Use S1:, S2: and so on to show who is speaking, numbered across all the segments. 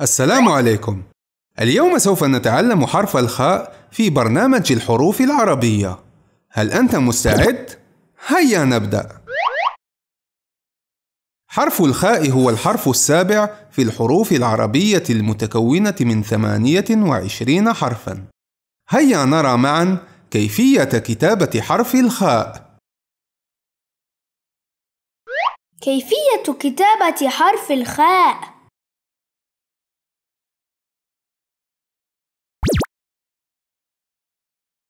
S1: السلام عليكم اليوم سوف نتعلم حرف الخاء في برنامج الحروف العربية هل أنت مستعد؟ هيا نبدأ حرف الخاء هو الحرف السابع في الحروف العربية المتكونة من 28 حرفا هيا نرى معا كيفية كتابة حرف الخاء
S2: كيفية كتابة حرف الخاء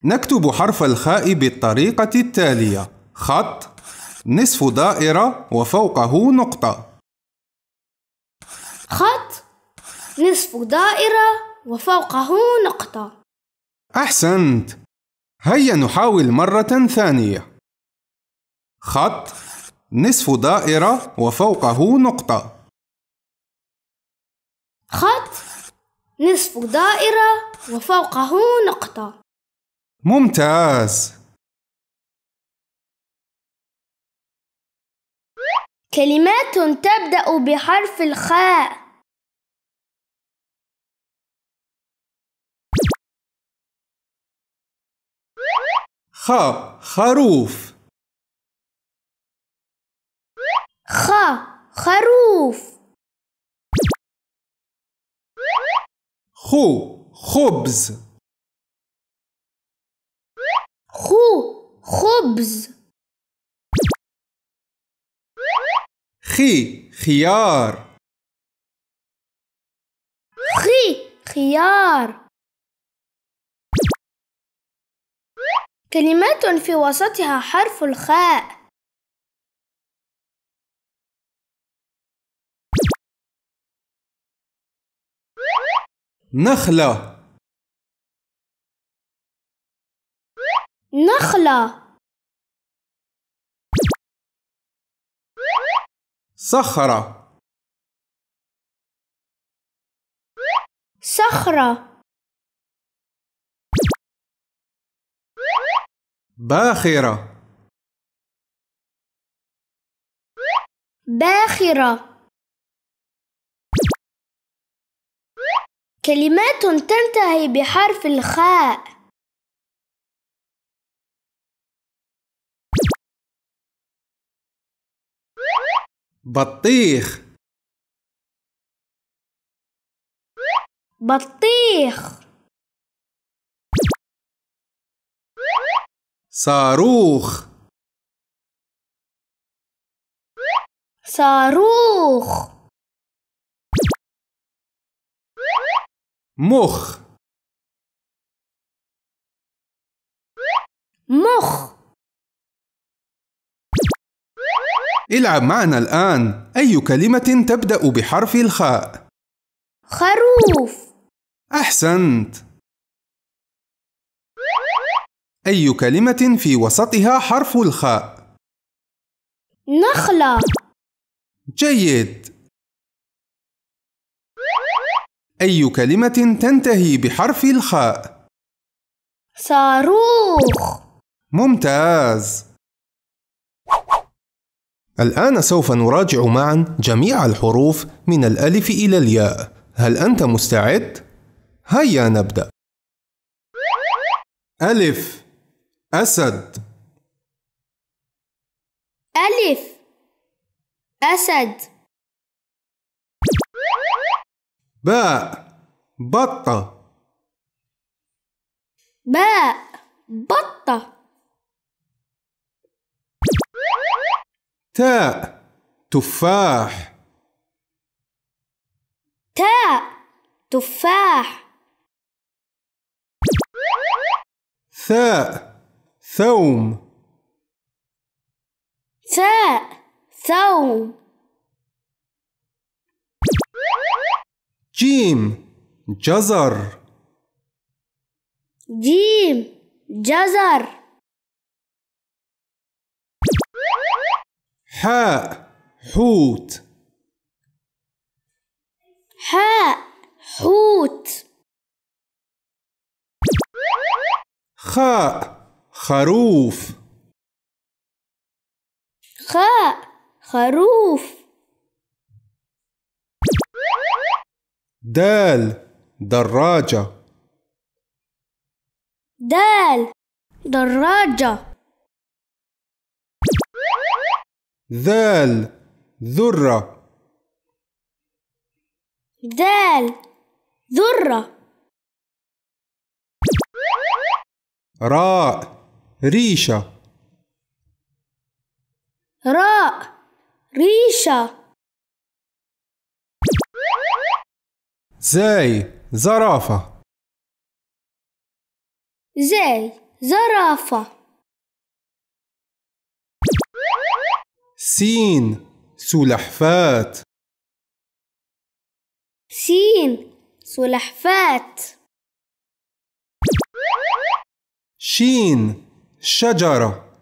S2: نكتب حرف الخاء بالطريقة التالية خط
S1: نصف دائرة وفوقه نقطة
S2: خط نصف دائرة وفوقه نقطة
S1: أحسنت هيا نحاول مرة ثانية خط نصف دائرة وفوقه نقطة
S2: خط نصف دائرة وفوقه نقطة ممتاز كلمات تبدأ بحرف الخاء خ خروف خ خروف خو خبز خبز خي خيار خي خيار كلمات في وسطها حرف الخاء نخلة نخلة صخرة صخرة باخرة باخرة كلمات تنتهي بحرف الخاء بطيخ بطيخ صاروخ صاروخ مخ العب معنا الآن أي كلمة تبدأ بحرف
S1: الخاء؟
S2: خروف
S1: أحسنت أي كلمة في وسطها حرف الخاء؟
S2: نخلة
S1: جيد أي كلمة تنتهي بحرف الخاء؟
S2: صاروخ
S1: ممتاز الآن سوف نراجع معا جميع الحروف من الألف إلى الياء هل أنت مستعد؟ هيا نبدأ ألف أسد
S2: ألف أسد باء بطة باء بطة
S1: تاء تفاح
S2: تاء تفاح
S1: ثاء ثوم
S2: ثاء ثوم
S1: جيم جزر
S2: جيم جزر حاء حوت حاء حوت خاء خروف خاء خروف
S1: دال دراجة
S2: دال دراجة
S1: ذال ذرة
S2: ذال ذرة
S1: راء ريشة
S2: راء ريشة زاي زرافة زاي زرافة سين سلحفات سين سلحفات شين شجرة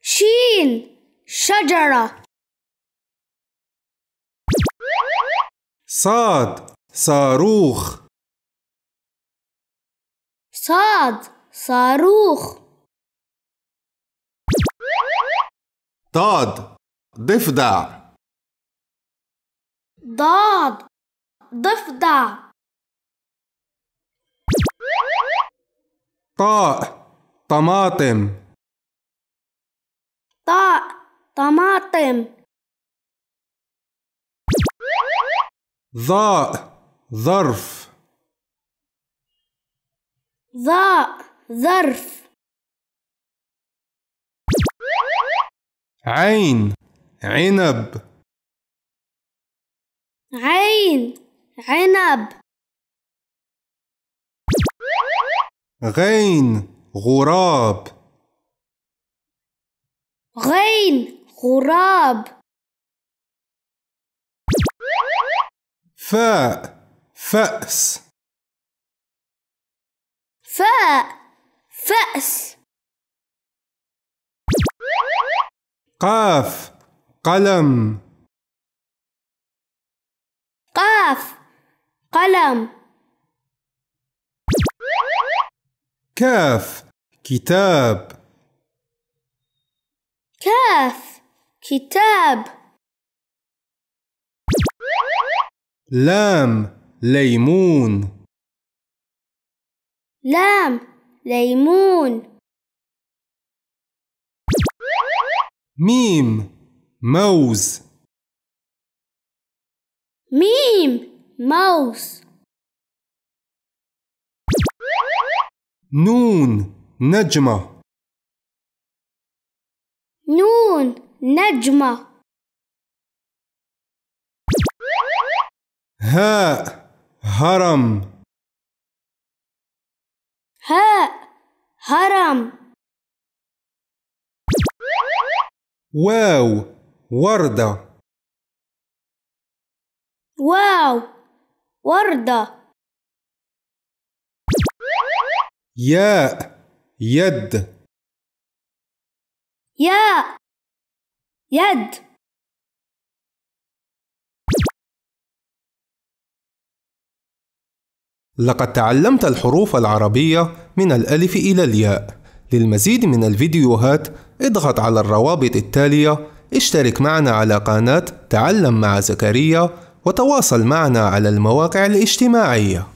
S2: شين شجرة صاد صاروخ صاد صاروخ ضاد ضفدع ضاد ضفدع طاء طماطم طاء طماطم ظاء ظرف ظاء ظرف عين عنب عين عنب
S1: غين غراب
S2: غين غراب فاء فأس فاء فأس قاف قلم قاف قلم
S1: كاف كتاب
S2: كاف كتاب لام ليمون لام ليمون ميم موز ميم موز نون نجمة نون نجمة هاء هرم هاء هرم واو وردة واو وردة ياء يد ياء يد لقد تعلمت الحروف
S1: العربية من الألف إلى الياء للمزيد من الفيديوهات اضغط على الروابط التالية اشترك معنا على قناة تعلم مع زكريا
S2: وتواصل معنا على المواقع الاجتماعية